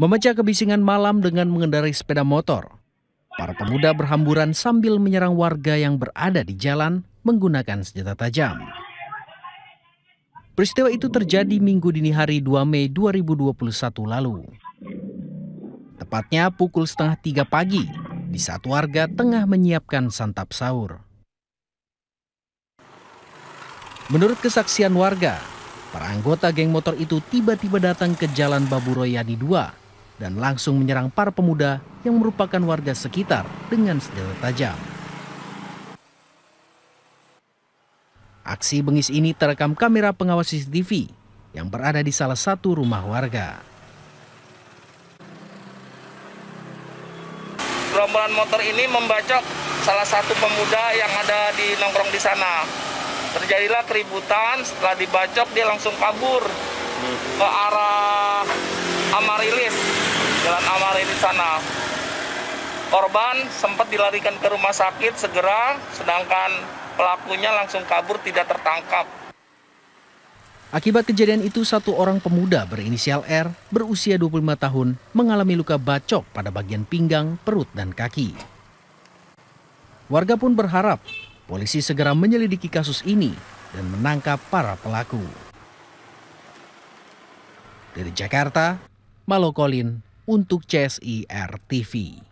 Memecah kebisingan malam dengan mengendarai sepeda motor, para pemuda berhamburan sambil menyerang warga yang berada di jalan menggunakan senjata tajam. Peristiwa itu terjadi minggu dini hari 2 Mei 2021 lalu. Tepatnya pukul setengah tiga pagi, di saat warga tengah menyiapkan santap sahur. Menurut kesaksian warga, para anggota geng motor itu tiba-tiba datang ke Jalan Babu 2 dan langsung menyerang para pemuda yang merupakan warga sekitar dengan senjata tajam. Aksi bengis ini terekam kamera pengawas CCTV yang berada di salah satu rumah warga. Gerombolan motor ini membacok salah satu pemuda yang ada di nongkrong di sana. Terjadilah keributan, setelah dibacok dia langsung kabur ke arah Jalan di sana. Korban sempat dilarikan ke rumah sakit segera, sedangkan pelakunya langsung kabur tidak tertangkap. Akibat kejadian itu, satu orang pemuda berinisial R berusia 25 tahun mengalami luka bacok pada bagian pinggang, perut, dan kaki. Warga pun berharap polisi segera menyelidiki kasus ini dan menangkap para pelaku. Dari Jakarta, Malokolin, untuk CSIR TV.